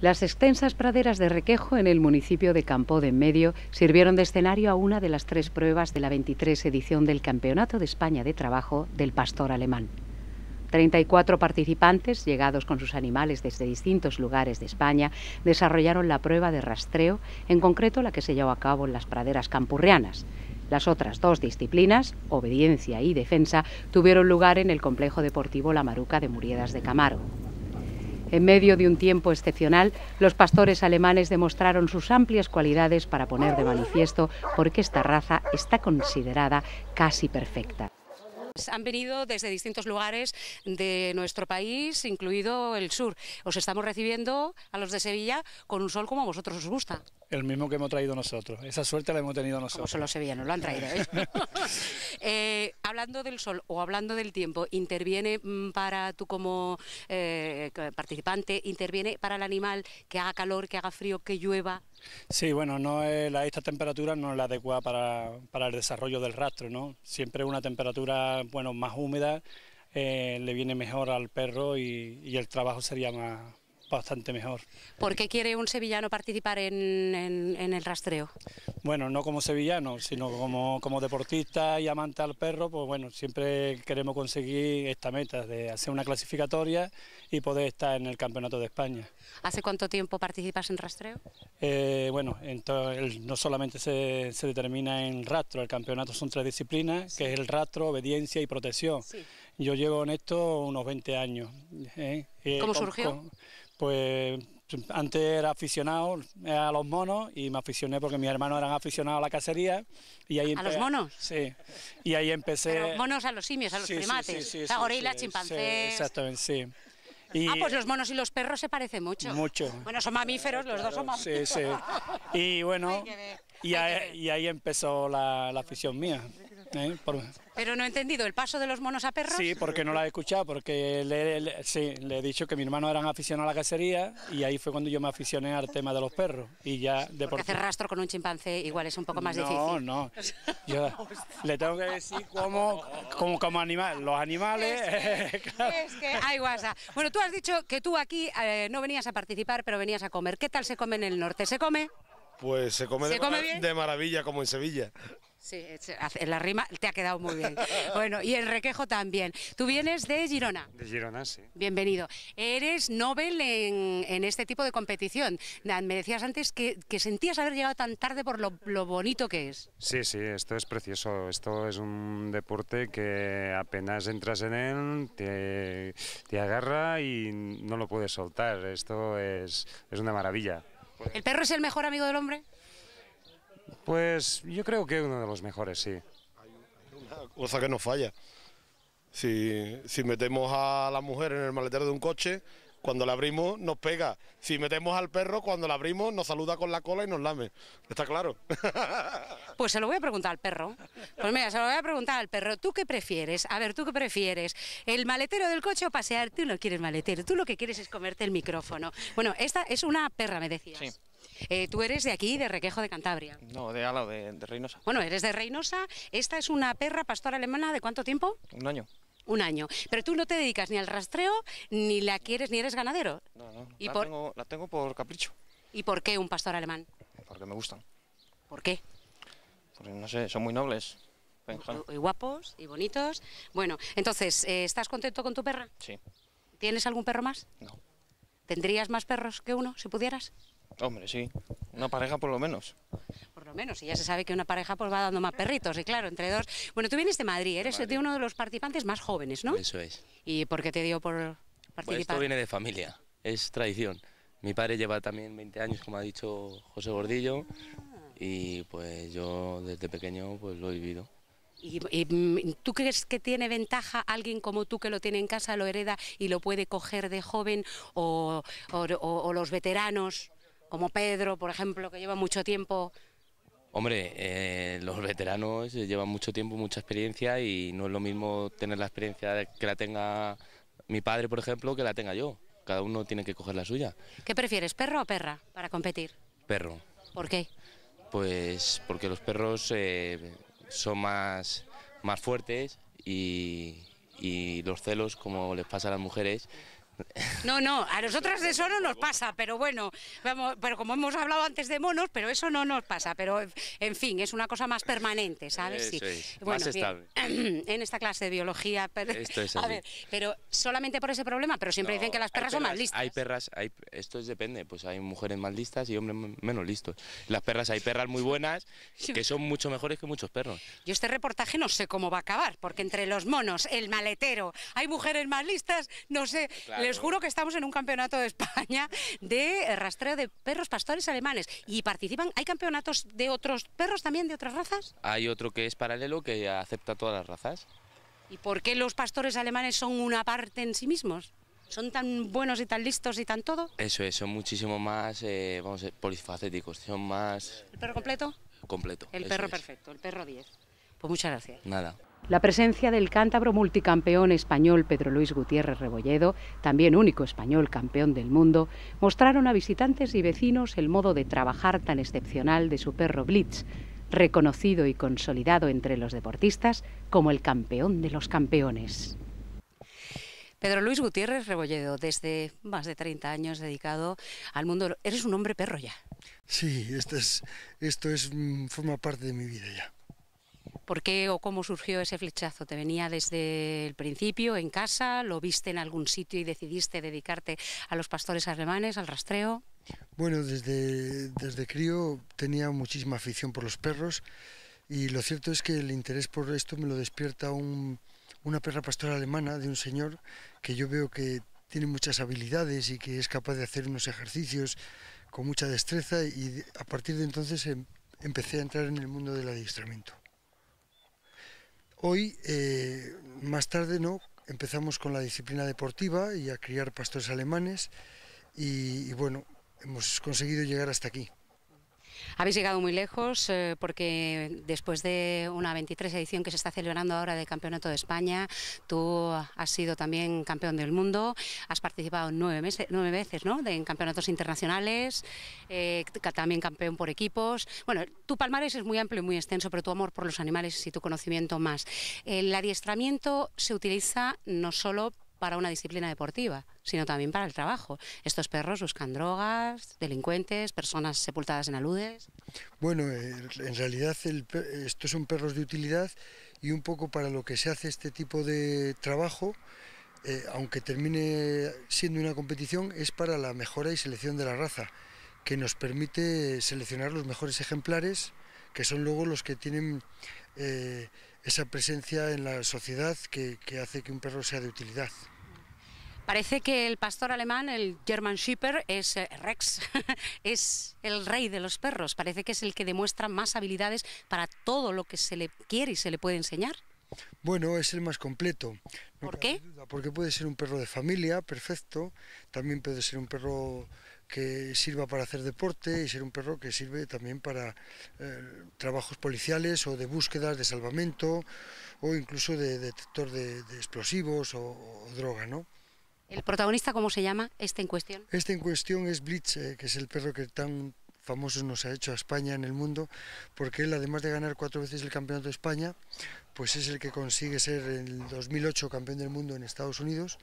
Las extensas praderas de Requejo en el municipio de Campo de Medio sirvieron de escenario a una de las tres pruebas de la 23 edición del Campeonato de España de Trabajo del Pastor Alemán. 34 participantes, llegados con sus animales desde distintos lugares de España, desarrollaron la prueba de rastreo, en concreto la que se llevó a cabo en las praderas campurrianas. Las otras dos disciplinas, obediencia y defensa, tuvieron lugar en el complejo deportivo La Maruca de Muriedas de Camargo. En medio de un tiempo excepcional, los pastores alemanes demostraron sus amplias cualidades para poner de manifiesto por qué esta raza está considerada casi perfecta. Han venido desde distintos lugares de nuestro país, incluido el sur. Os estamos recibiendo a los de Sevilla con un sol como a vosotros os gusta. El mismo que hemos traído nosotros. Esa suerte la hemos tenido nosotros. Como son los sevillanos, lo han traído. ¿eh? Eh, hablando del sol o hablando del tiempo, ¿interviene mm, para tú como eh, participante, interviene para el animal que haga calor, que haga frío, que llueva? Sí, bueno, no esta temperatura no es la adecuada para, el desarrollo del rastro, ¿no? Siempre una temperatura, bueno, más húmeda eh, le viene mejor al perro y, y el trabajo sería más, bastante mejor. ¿Por qué quiere un sevillano participar en, el rastreo? Bueno, no como sevillano, sino como, como, deportista y amante al perro, pues bueno, siempre queremos conseguir esta meta de hacer una clasificatoria y poder estar en el Campeonato de España. ¿Hace cuánto tiempo participas en rastreo? Eh, bueno, entonces, no solamente se, determina en rastro, el campeonato son tres disciplinas, que es el rastro, obediencia y protección. Yo llevo en esto unos 20 años. ¿eh? Eh, ¿Cómo surgió? pues antes era aficionado a los monos y me aficioné porque mis hermanos eran aficionados a la cacería. Y ahí ¿A los monos? Sí, y ahí empecé... los monos a los simios, a los primates, sí, a gorilas, chimpancés... exactamente, sí. ah, pues los monos y los perros se parecen mucho. Mucho. Bueno, son mamíferos, los dos son mamíferos. Sí, sí. Y bueno, y ahí, empezó la, la afición mía. ¿Eh? Pero no he entendido, ¿el paso de los monos a perros? Sí, porque no la he escuchado, porque le, he dicho que mi hermano era aficionado a la cacería y ahí fue cuando yo me aficioné al tema de los perros. Y ya hacer rastro con un chimpancé igual es un poco más difícil. No, no. Yo le tengo que decir como, como, animal, los animales... Bueno, tú has dicho que tú aquí eh, no venías a participar, pero venías a comer. ¿Qué tal se come en el norte? ¿Se come? Pues se come, de maravilla como en Sevilla. Sí, en la rima te ha quedado muy bien. Bueno, y el Requejo también. Tú vienes de Girona. De Girona, sí. Bienvenido. Eres Nobel en, este tipo de competición. Me decías antes que, sentías haber llegado tan tarde por lo, bonito que es. Sí, sí, esto es precioso. Esto es un deporte que apenas entras en él, te, agarra y no lo puedes soltar. Esto es, es una maravilla. ¿El perro es el mejor amigo del hombre? Pues yo creo que uno de los mejores, sí. Hay una cosa que no falla. Si, si metemos a la mujer en el maletero de un coche, cuando la abrimos nos pega. Si metemos al perro, cuando la abrimos nos saluda con la cola y nos lame. ¿Está claro? Pues se lo voy a preguntar al perro. Pues mira, se lo voy a preguntar al perro. ¿Tú qué prefieres? A ver, ¿tú qué prefieres? ¿El maletero del coche o pasear? Tú no quieres maletero. Tú lo que quieres es comerte el micrófono. Bueno, esta es una perra, me decías. Sí. Eh, tú eres de aquí, de Requejo de Cantabria. No, de Álava, de, Reynosa. Bueno, eres de Reynosa. Esta es una perra pastora alemana de cuánto tiempo? Un año. Un año. Pero tú no te dedicas ni al rastreo, ni la quieres, ni eres ganadero. No, no. la, tengo, por capricho. ¿Y por qué un pastor alemán? Porque me gustan. ¿Por qué? Porque no sé, son muy nobles. Y, guapos y bonitos. Bueno, entonces, eh, ¿estás contento con tu perra? Sí. ¿Tienes algún perro más? No. ¿Tendrías más perros que uno, si pudieras? Hombre, sí. Una pareja por lo menos. Por lo menos, y ya se sabe que una pareja pues va dando más perritos, y claro, entre dos... Bueno, tú vienes de Madrid, eres uno de los participantes más jóvenes, ¿no? Eso es. ¿Y por qué te dio por pues, participar? Pues esto viene de familia, es tradición. Mi padre lleva también 20 años, como ha dicho José Gordillo, ah. y pues yo desde pequeño pues lo he vivido. ¿Y, mm, tú crees que tiene ventaja alguien como tú que lo tiene en casa, lo hereda y lo puede coger de joven, o, o los veteranos? como Pedro, por ejemplo, que lleva mucho tiempo. Hombre, eh, los veteranos llevan mucho tiempo, mucha experiencia y no es lo mismo tener la experiencia que la tenga mi padre, por ejemplo, que la tenga yo. Cada uno tiene que coger la suya. ¿Qué prefieres, perro o perra, para competir? Perro. ¿Por qué? Pues porque los perros eh, son más, más fuertes y los celos, como les pasa a las mujeres, no, no, a nosotras eso no nos pasa, pero bueno, vamos, pero como hemos hablado antes de monos, pero eso no nos pasa, pero en fin, es una cosa más permanente, ¿sabes? Sí. bueno, más En esta clase de biología, pero, a ver, pero solamente por ese problema, pero siempre dicen que las perras, son más listas. Hay perras, hay, esto depende, pues hay mujeres más listas y hombres menos listos. Las perras, hay perras muy buenas que son mucho mejores que muchos perros. Yo este reportaje no sé cómo va a acabar, porque entre los monos, el maletero, hay mujeres más listas, no sé. Les juro que estamos en un campeonato de España de eh, rastreo de perros pastores alemanes. ¿Y participan? ¿Hay campeonatos de otros perros también, de otras razas? Hay otro que es paralelo que acepta todas las razas. ¿Y por qué los pastores alemanes son una parte en sí mismos? ¿Son tan buenos y tan listos y tan todo? Eso es, son muchísimo más, eh, vamos, polifacéticos, son más... ¿El perro completo? Completo. El perro perfecto, el perro 10. Pues muchas gracias. Nada. La presencia del cántabro multicampeón español Pedro Luis Gutiérrez Rebolledo, también único español campeón del mundo, mostraron a visitantes y vecinos el modo de trabajar tan excepcional de su perro Blitz, reconocido y consolidado entre los deportistas como el campeón de los campeones. Pedro Luis Gutiérrez Rebolledo, desde más de 30 años dedicado al mundo, eres un hombre perro ya. Sí, esto, es, esto es, mm, forma parte de mi vida ya. ¿Por qué o cómo surgió ese flechazo? ¿Te venía desde el principio en casa? ¿Lo viste en algún sitio y decidiste dedicarte a los pastores alemanes, al rastreo? Bueno, desde, desde crío tenía muchísima afición por los perros y lo cierto es que el interés por esto me lo despierta una perra pastora alemana de un señor que yo veo que tiene muchas habilidades y que es capaz de hacer unos ejercicios con mucha destreza y a partir de entonces em, empecé a entrar en el mundo del adiestramiento. Hoy, eh, más tarde, no empezamos con la disciplina deportiva y a criar pastores alemanes y, bueno, hemos conseguido llegar hasta aquí. Habéis llegado muy lejos eh, porque después de una 23 edición que se está celebrando ahora de Campeonato de España, tú has sido también campeón del mundo, has participado nueve, meses, nueve veces ¿no? en campeonatos internacionales, eh, también campeón por equipos. Bueno, tu palmarés es muy amplio y muy extenso, pero tu amor por los animales y tu conocimiento más. El adiestramiento se utiliza no solo para una disciplina deportiva, sino también para el trabajo. Estos perros buscan drogas, delincuentes, personas sepultadas en aludes. Bueno, eh, en realidad estos son perros de utilidad y un poco para lo que se hace este tipo de trabajo. Eh, aunque termine siendo una competición, es para la mejora y selección de la raza, que nos permite seleccionar los mejores ejemplares, que son luego los que tienen eh, esa presencia en la sociedad que, hace que un perro sea de utilidad. Parece que el pastor alemán, el German Shepherd, es eh, Rex, es el rey de los perros. Parece que es el que demuestra más habilidades para todo lo que se le quiere y se le puede enseñar. Bueno, es el más completo. ¿Por qué? porque puede ser un perro de familia, perfecto. También puede ser un perro que sirva para hacer deporte y ser un perro que sirve también para eh, trabajos policiales o de búsquedas de salvamento o incluso de, detector de, explosivos o, droga, ¿no? ¿El protagonista cómo se llama este en cuestión? Este en cuestión es Blitz, eh, que es el perro que tan famoso nos ha hecho a España en el mundo, porque él, además de ganar cuatro veces el Campeonato de España, pues es el que consigue ser en el 2008 campeón del mundo en Estados Unidos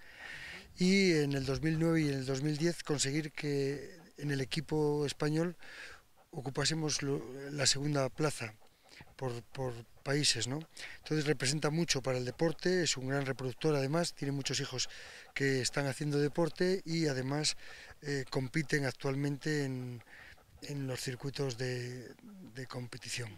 y en el 2009 y en el 2010 conseguir que en el equipo español ocupásemos la segunda plaza por, países, ¿no? Entonces representa mucho para el deporte, es un gran reproductor además, tiene muchos hijos que están haciendo deporte y además eh, compiten actualmente en, los circuitos de competición.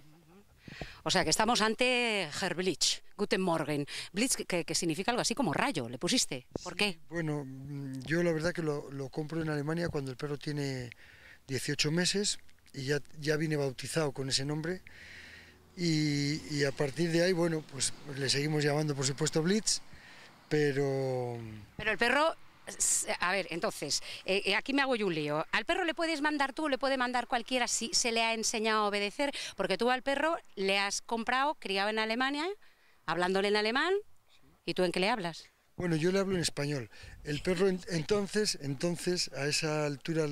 O sea que estamos ante Herblitz, Guten Morgen. Blitz que, significa algo así como rayo, le pusiste. ¿Por qué? Bueno, mm, yo la verdad que lo, compro en Alemania cuando el perro tiene 18 meses y ya, ya vine bautizado con ese nombre. Y, y, a partir de ahí, bueno, pues le seguimos llamando por supuesto Blitz, pero... Pero el perro a ver, entonces, eh, eh, aquí me hago yo un lío. Al perro le puedes mandar tú, le puede mandar cualquiera si se le ha enseñado a obedecer, porque tú al perro le has comprado, criado en Alemania, hablándole en alemán, ¿y tú en qué le hablas? Bueno, yo le hablo en español. El perro entonces, entonces, a esa altura,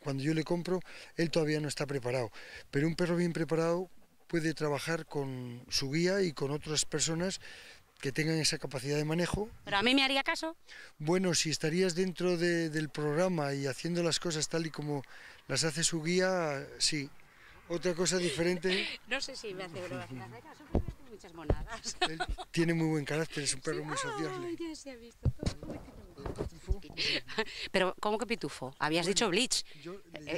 cuando yo le compro, él todavía no está preparado. Pero un perro bien preparado puede trabajar con su guía y con otras personas que tengan esa capacidad de manejo. ¿Pero a mí me haría caso? Bueno, si estarías dentro de, del programa y haciendo las cosas tal y como las hace su guía, sí. Otra cosa diferente... no sé si me hace gracia, hace tiene muchas monadas. tiene muy buen carácter, es un perro muy sociable. ya visto Pero, ¿cómo que pitufo? Habías dicho Bleach. Eh,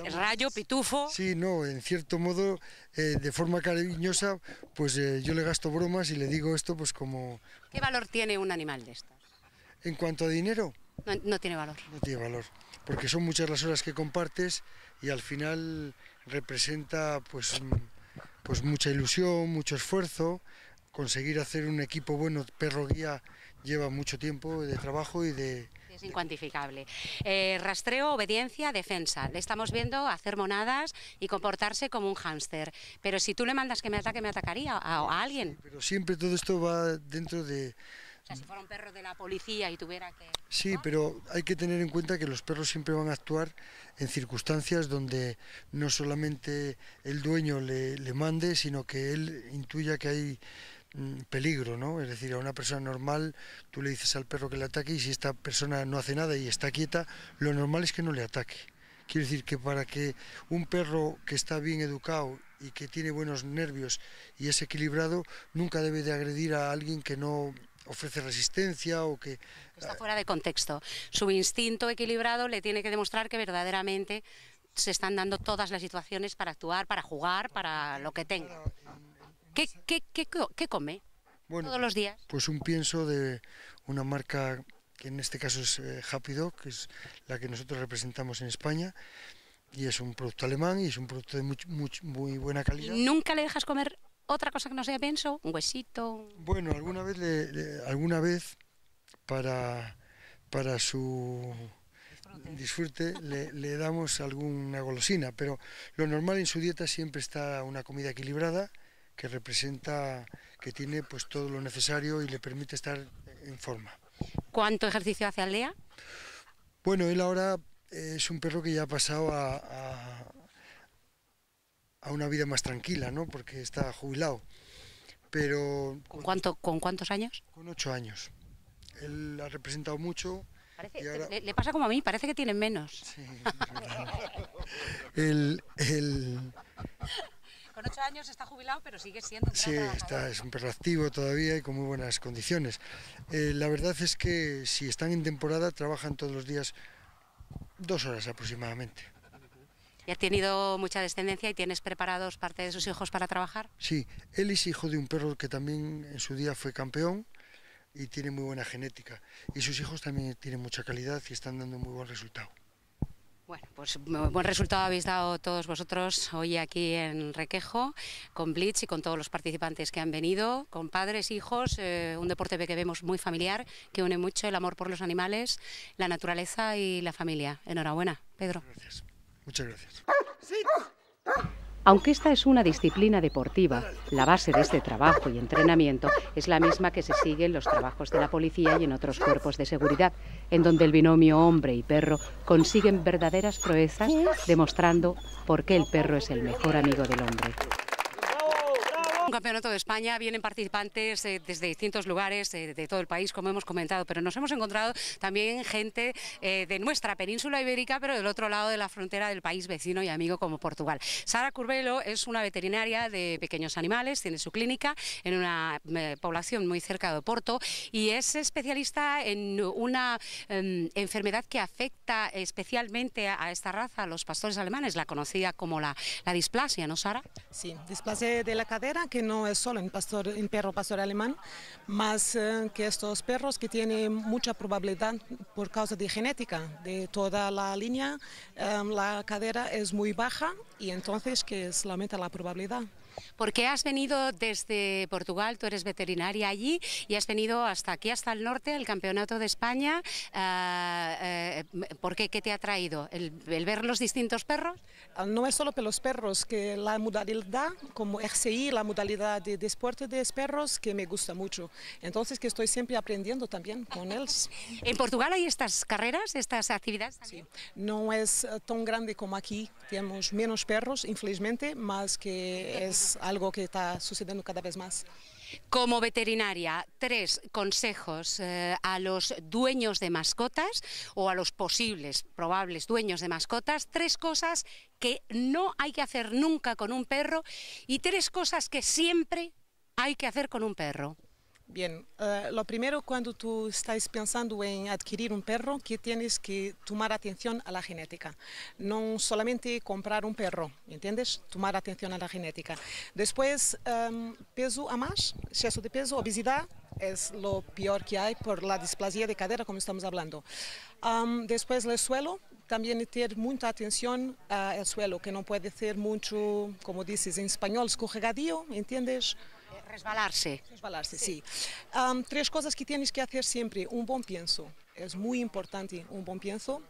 eh, rayo, pitufo. Sí, no, en cierto modo, eh, de forma cariñosa, pues yo le gasto bromas y le digo esto, pues como. ¿Qué valor tiene un animal de estos? En cuanto a dinero. No, tiene valor. No tiene valor. Porque son muchas las horas que compartes y al final representa, pues mm, pues mucha ilusión, mucho esfuerzo, conseguir hacer un equipo bueno, perro guía Lleva mucho tiempo de trabajo y de, es incuantificable. Eh, rastreo, obediencia, defensa. Le estamos viendo hacer monadas y comportarse como un hámster. Pero si tú le mandas que me ataque, me atacaría a, alguien. pero siempre todo esto va dentro de... O sea, si fuera un perro de la policía y tuviera que... Sí, pero hay que tener en cuenta que los perros siempre van a actuar en circunstancias donde no solamente el dueño le, le mande, sino que él intuya que hay peligro, ¿no? Es decir, a una persona normal tú le dices al perro que le ataque y si esta persona no hace nada y está quieta, lo normal es que no le ataque. Quiero decir que para que un perro que está bien educado y que tiene buenos nervios y es equilibrado, nunca debe de agredir a alguien que no ofrece resistencia o que... Está fuera de contexto. Su instinto equilibrado le tiene que demostrar que verdaderamente se están dando todas las situaciones para actuar, para jugar, para lo que tenga. ¿Qué, qué, qué, come bueno, todos los días? Pues un pienso de una marca que en este caso es eh, Happy Dog, que es la que nosotros representamos en España, y es un producto alemán y es un producto de muy, muy, buena calidad. ¿Y ¿Nunca le dejas comer otra cosa que no sea pienso? ¿Un huesito? Bueno, alguna vez, alguna vez para, para su disfrute, le, damos alguna golosina, pero lo normal en su dieta siempre está una comida equilibrada que representa, que tiene pues todo lo necesario y le permite estar en forma. ¿Cuánto ejercicio hace Aldea? Bueno, él ahora eh, es un perro que ya ha pasado a, una vida más tranquila, ¿no? Porque está jubilado. Pero... ¿Con, cuánto, ¿Con cuántos años? Con ocho años. Él ha representado mucho. le, pasa como a mí, parece que tiene menos. Sí, el, el, con ocho años está jubilado, pero sigue siendo un Sí, es un perro activo todavía y con muy buenas condiciones. Eh, la verdad es que si están en temporada, trabajan todos los días dos horas aproximadamente. ¿Y ha tenido mucha descendencia y tienes preparados parte de sus hijos para trabajar? Sí, él es hijo de un perro que también en su día fue campeón y tiene muy buena genética. Y sus hijos también tienen mucha calidad y están dando muy buen resultado. Bueno, pues buen resultado habéis dado todos vosotros hoy aquí en Requejo, con Blitz y con todos los participantes que han venido, con padres, hijos, eh, un deporte que vemos muy familiar, que une mucho el amor por los animales, la naturaleza y la familia. Enhorabuena, Pedro. Muchas gracias. Aunque esta es una disciplina deportiva, la base de este trabajo y entrenamiento es la misma que se sigue en los trabajos de la policía y en otros cuerpos de seguridad, en donde el binomio hombre y perro consiguen verdaderas proezas demostrando por qué el perro es el mejor amigo del hombre campeonato de España, vienen participantes eh, desde distintos lugares eh, de todo el país, como hemos comentado, pero nos hemos encontrado también gente eh, de nuestra península ibérica, pero del otro lado de la frontera del país vecino y amigo como Portugal. Sara Curvelo es una veterinaria de pequeños animales, tiene su clínica en una población muy cerca de Porto y es especialista en una em, enfermedad que afecta especialmente a, esta raza, a los pastores alemanes, la conocida como la, la displasia, ¿no, Sara? Sí, displasia de la cadera que no es solo en, pastor, perro pastor alemán, más eh, que estos perros que tienen mucha probabilidad por causa de genética, de toda la línea, eh, la cadera es muy baja y entonces que es aumenta la probabilidad porque has venido desde Portugal, tú eres veterinaria allí y has venido hasta aquí, hasta el norte, al Campeonato de España. Ah, eh, ¿Por qué? ¿Qué te ha traído? ¿El, ver los distintos perros? Ah, no es solo por los perros, que la modalidad, como RCI, la modalidad de, de deporte de perros, que me gusta mucho. Entonces, que estoy siempre aprendiendo también con ellos. ¿En Portugal hay estas carreras, estas actividades? Sí, no es eh, tan grande como aquí, tenemos menos perros, infelizmente, más que es algo que está sucediendo cada vez más. Como veterinaria, tres consejos eh, a los dueños de mascotas o a los posibles, probables dueños de mascotas, tres cosas que no hay que hacer nunca con un perro y tres cosas que siempre hay que hacer con un perro. Bien, eh, lo primero cuando tú estás pensando en adquirir un perro, que tienes que tomar atención a la genética. No solamente comprar un perro, ¿entiendes? Tomar atención a la genética. Después, em, peso a más, exceso de peso, obesidad, es lo peor que hay por la displasia de cadera, como estamos hablando. después, el suelo, también tener mucha atención eh, al suelo, que no puede ser mucho, como dices en español, escorregadío, ¿entiendes? Eh, resbalarse. Resbalarse, sí. tres cosas que tienes que hacer siempre. Un buen pienso. Es muy importante un buen pienso.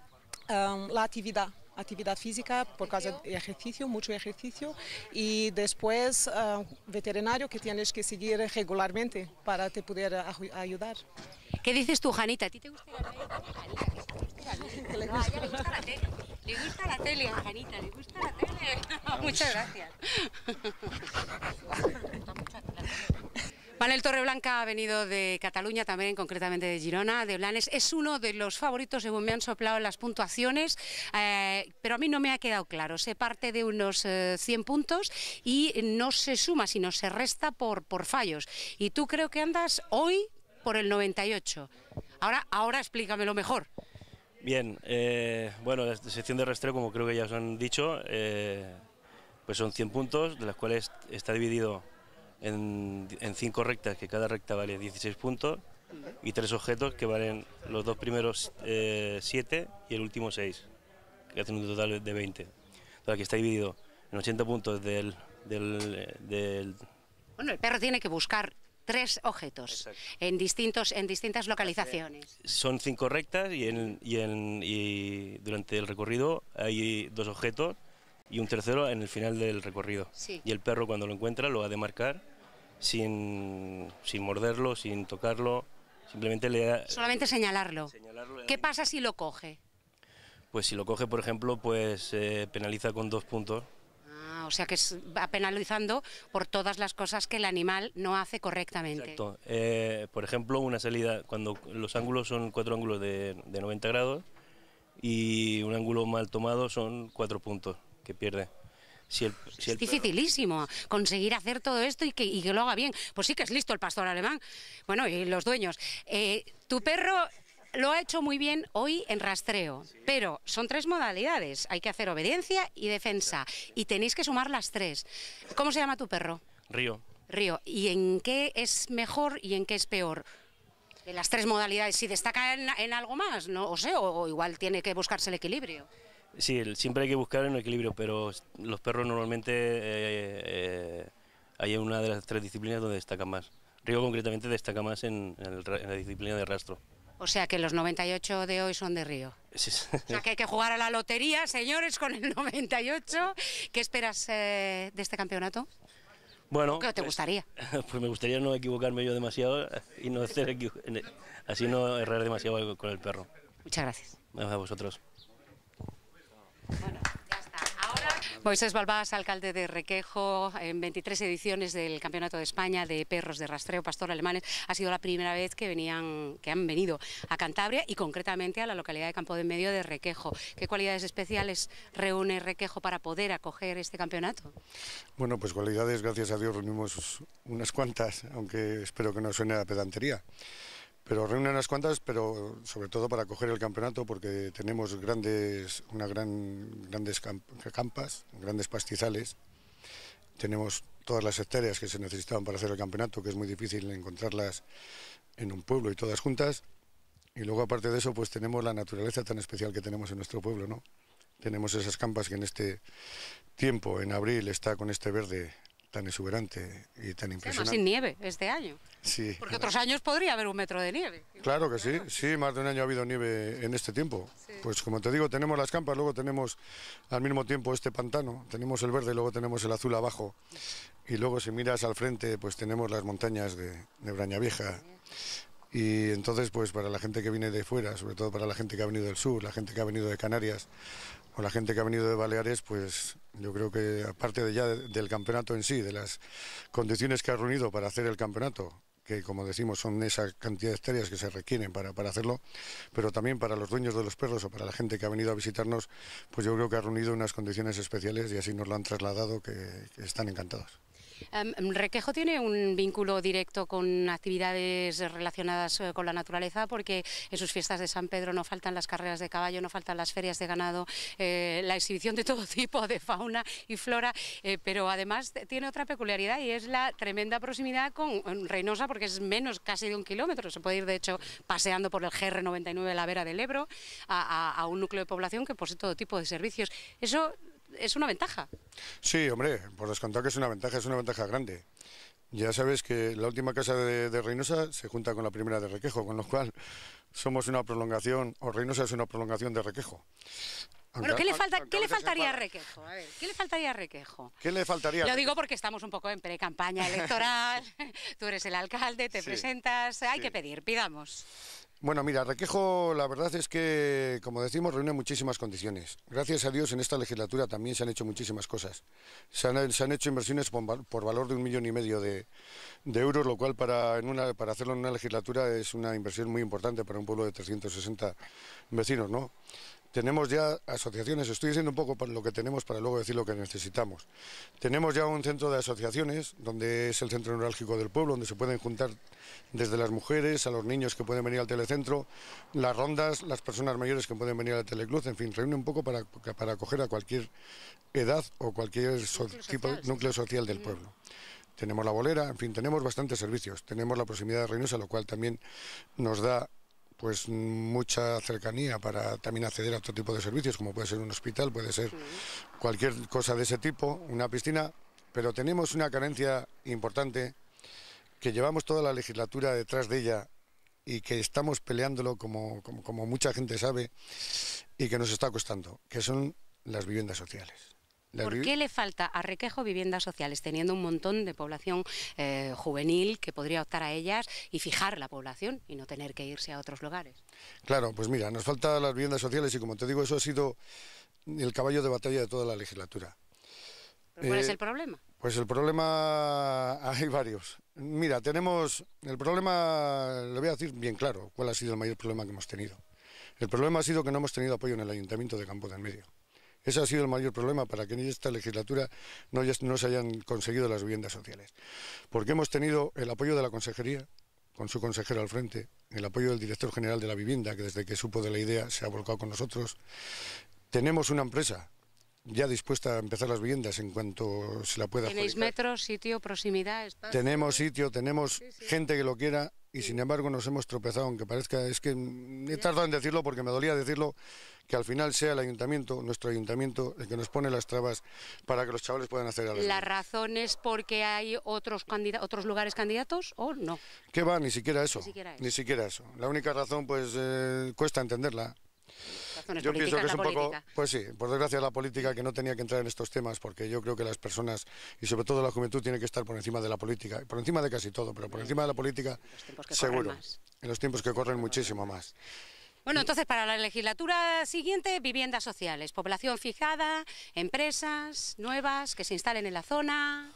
la actividad actividad física por causa de ejercicio, mucho ejercicio, y después veterinario que tienes que seguir regularmente para te poder ayudar. ¿Qué dices tú, Janita? ¿A ti te gusta la tele? le gusta? la tele. Le gusta la tele Janita, le gusta la tele. Muchas gracias. Manuel Torreblanca ha venido de Cataluña, también concretamente de Girona, de Blanes. Es uno de los favoritos, según me han soplado las puntuaciones, eh, pero a mí no me ha quedado claro. Se parte de unos 100 eh, puntos y no se suma, sino se resta por, por fallos. Y tú creo que andas hoy por el 98. Ahora, ahora explícamelo mejor. Bien, eh, bueno, la sección de rastreo, como creo que ya os han dicho, eh, pues son 100 puntos, de las cuales está dividido en, 5 rectas, que cada recta vale 16 puntos, y tres objetos que valen los dos primeros 7 eh, y el último 6, que hacen un total de 20. Entonces aquí está dividido en 80 puntos del... Bueno, el perro tiene que buscar tres objetos en distintos en distintas localizaciones. Son cinco rectas y, en, y, en, y durante el recorrido hay dos objetos y un tercero en el final del recorrido. Y el perro cuando lo encuentra lo ha de marcar sin, morderlo, sin tocarlo, simplemente le Solamente señalarlo. ¿Qué pasa si lo coge? Pues si lo coge, por ejemplo, pues eh, penaliza con dos puntos o sea que va penalizando por todas las cosas que el animal no hace correctamente. Exacto. Eh, por ejemplo, una salida, cuando los ángulos son cuatro ángulos de, 90 grados y un ángulo mal tomado son cuatro puntos que pierde. Si es dificilísimo conseguir hacer todo esto y que, lo haga bien. Pues sí que es listo el pastor alemán. Bueno, y los dueños. Eh, tu perro lo ha hecho muy bien hoy en rastreo, pero son tres modalidades, hay que hacer obediencia y defensa, y tenéis que sumar las tres. ¿Cómo se llama tu perro? Río. Río, ¿y en qué es mejor y en qué es peor? De las tres modalidades, si destaca en, algo más, ¿no? O sé, o, igual tiene que buscarse el equilibrio. Sí, siempre hay que buscar el equilibrio, pero los perros normalmente eh, eh, hay una de las tres disciplinas donde destacan más. Río concretamente destaca más en la disciplina de rastro. O sea que los 98 de hoy son de Río. O sea que hay que jugar a la lotería, señores, con el 98. ¿Qué esperas eh, de este campeonato? Bueno, ¿Qué te pues, gustaría? Pues, me gustaría no equivocarme yo demasiado y no hacer, así no errar demasiado con el perro. Muchas gracias. A vosotros. Moisés Balbás, alcalde de Requejo, en 23 ediciones del Campeonato de España de Perros de Rastreo Pastor Alemanes, ha sido la primera vez que, venían, que han venido a Cantabria y concretamente a la localidad de Campo de Medio de Requejo. ¿Qué cualidades especiales reúne Requejo para poder acoger este campeonato? Bueno, pues cualidades, gracias a Dios, reunimos unas cuantas, aunque espero que no suene a pedantería pero reúne unas cuantas, pero sobre todo para coger el campeonato porque tenemos grandes, gran, grandes campas, grandes pastizales, tenemos todas las hectáreas que se necesitaban para hacer el campeonato, que es muy difícil encontrarlas en un pueblo y todas juntas, y luego aparte de eso pues tenemos la naturaleza tan especial que tenemos en nuestro pueblo, ¿no? Tenemos esas campas que en este tiempo, en abril, está con este verde tan exuberante y tan impresionante. sin nieve este año. Sí. Porque otros años podría haber un metro de nieve. Claro que sí, sí, más de un año ha habido nieve en este tiempo. Pues como te digo, tenemos las campas, luego tenemos al mismo tiempo este pantano, tenemos el verde, luego tenemos el azul abajo. Y luego si miras al frente, pues tenemos las montañas de, de Vieja... Y entonces, pues para la gente que viene de fuera, sobre todo para la gente que ha venido del sur, la gente que ha venido de Canarias, o la gente que ha venido de Baleares, pues yo creo que aparte de ya del campeonato en sí, de las condiciones que ha reunido para hacer el campeonato, que como decimos son esa cantidad de hectáreas que se requieren para, para, hacerlo, pero también para los dueños de los perros o para la gente que ha venido a visitarnos, pues yo creo que ha reunido unas condiciones especiales y así nos lo han trasladado que están encantados. Em, em, Requejo tiene un vínculo directo con actividades relacionadas eh, con la naturaleza porque en sus fiestas de San Pedro no faltan las carreras de caballo, no faltan las ferias de ganado, eh, la exhibición de todo tipo de fauna y flora, eh, pero además tiene otra peculiaridad y es la tremenda proximidad con Reynosa porque es menos casi de un kilómetro, se puede ir de hecho paseando por el GR99 de la Vera del Ebro a, a un núcleo de población que posee todo tipo de servicios. Eso es una ventaja. Sí, hombre, por descontar que es una ventaja, es una ventaja grande. Ya sabes que la última casa de, de, Reynosa se junta con la primera de Requejo, con lo cual somos una prolongación, o Reynosa es una prolongación de Requejo. bueno, ¿qué le, falta, ¿qué le faltaría a Requejo? A ¿qué le faltaría a Requejo? ¿Qué le faltaría? Lo digo porque estamos un poco en pre-campaña electoral, tú eres el alcalde, te presentas, hay que pedir, pidamos. Bueno, mira, Requejo, la verdad es que, como decimos, reúne muchísimas condiciones. Gracias a Dios, en esta legislatura también se han hecho muchísimas cosas. Se han, hecho inversiones por, valor de un millón y medio de, euros, lo cual para, para hacerlo en una legislatura es una inversión muy importante para un pueblo de 360 vecinos, ¿no? Tenemos ya asociaciones, estoy diciendo un poco lo que tenemos para luego decir lo que necesitamos. Tenemos ya un centro de asociaciones, donde es el centro neurálgico del pueblo, donde se pueden juntar desde las mujeres a los niños que pueden venir al telecentro, las rondas, las personas mayores que pueden venir al telecluz, en fin, reúne un poco para, acoger a cualquier edad o cualquier tipo, de núcleo social del mm. pueblo tenemos la bolera, en fin, tenemos bastantes servicios. Tenemos la proximidad de Reynosa, lo cual también nos da pues mucha cercanía para también acceder a otro tipo de servicios, como puede ser un hospital, puede ser cualquier cosa de ese tipo, una piscina, pero tenemos una carencia importante que llevamos toda la legislatura detrás de ella y que estamos peleándolo como, mucha gente sabe y que nos está costando, que son las viviendas sociales. ¿Por qué le falta a Requejo viviendas sociales, teniendo un montón de población eh, juvenil que podría optar a ellas y fijar la población y no tener que irse a otros lugares? Claro, pues mira, nos falta las viviendas sociales y como te digo, eso ha sido el caballo de batalla de toda la legislatura. ¿Pero ¿Cuál es eh, el problema? Pues el problema hay varios. Mira, tenemos el problema, le voy a decir bien claro cuál ha sido el mayor problema que hemos tenido. El problema ha sido que no hemos tenido apoyo en el Ayuntamiento de Campo del Medio. Ese ha sido el mayor problema para que en esta legislatura no, no se hayan conseguido las viviendas sociales. Porque hemos tenido el apoyo de la Consejería, con su consejero al frente, el apoyo del director general de la vivienda, que desde que supo de la idea se ha volcado con nosotros. Tenemos una empresa ya dispuesta a empezar las viviendas en cuanto se la pueda. ¿Tenéis metros, sitio, proximidad? Tenemos sitio, tenemos gente que lo quiera y sin embargo nos hemos tropezado, aunque parezca, es que mm, he tardado en decirlo porque me dolía decirlo, que al final sea el ayuntamiento, nuestro ayuntamiento, el que nos pone las trabas para que los chavales puedan hacer algo. ¿La razón es porque hay otros, otros lugares candidatos o no? ¿Qué va? Ni siquiera eso. Ni siquiera, eso. La única razón pues eh, cuesta entenderla yo pienso que es un poco, pues sí, por desgracia la política que no tenía que entrar en estos temas, porque yo creo que las personas y sobre todo la juventud tiene que estar por encima de la política, por encima de casi todo, pero por mm. encima de la política, seguro, en los tiempos que corren muchísimo más. Bueno, entonces para la legislatura siguiente, viviendas sociales, población fijada, empresas nuevas que se instalen en la zona.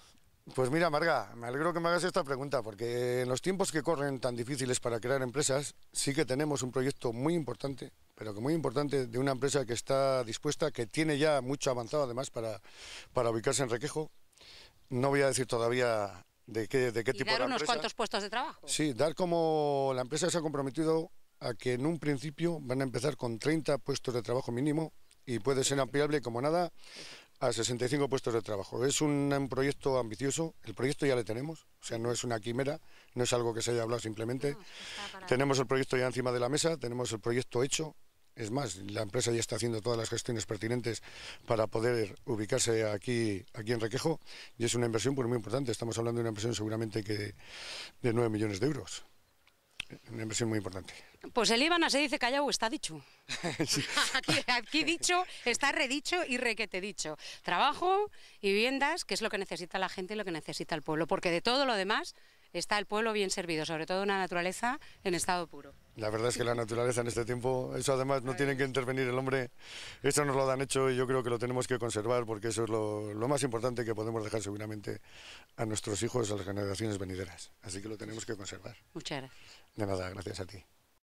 Pues mira, Marga, me alegro que me hagas esta pregunta, porque en los tiempos que corren tan difíciles para crear empresas, sí que tenemos un proyecto muy importante pero que muy importante de una empresa que está dispuesta, que tiene ya mucho avanzado además para, para ubicarse en Requejo. No voy a decir todavía de qué, de qué tipo dar unos cuantos puestos de trabajo. Sí, dar como la empresa se ha comprometido a que en un principio van a empezar con 30 puestos de trabajo mínimo y puede ser ampliable como nada a 65 puestos de trabajo. Es un, proyecto ambicioso, el proyecto ya le tenemos, o sea, no es una quimera, no es algo que se haya hablado simplemente. tenemos el proyecto ya encima de la mesa, tenemos el proyecto hecho, es más, la empresa ya está haciendo todas las gestiones pertinentes para poder ubicarse aquí, aquí en Requejo y es una inversión pues, muy importante. Estamos hablando de una inversión seguramente que de 9 millones de euros. Una inversión muy importante. Pues el Líbano se dice callao, está dicho. aquí, dicho, está redicho y requete dicho. Trabajo y viviendas, que es lo que necesita la gente y lo que necesita el pueblo, porque de todo lo demás está el pueblo bien servido, sobre todo una naturaleza en estado puro. La verdad es que la naturaleza en este tiempo, eso además no tiene que intervenir el hombre, eso nos lo han hecho y yo creo que lo tenemos que conservar porque eso es lo, lo, más importante que podemos dejar seguramente a nuestros hijos, a las generaciones venideras. Así que lo tenemos que conservar. Muchas gracias. De nada, gracias a ti.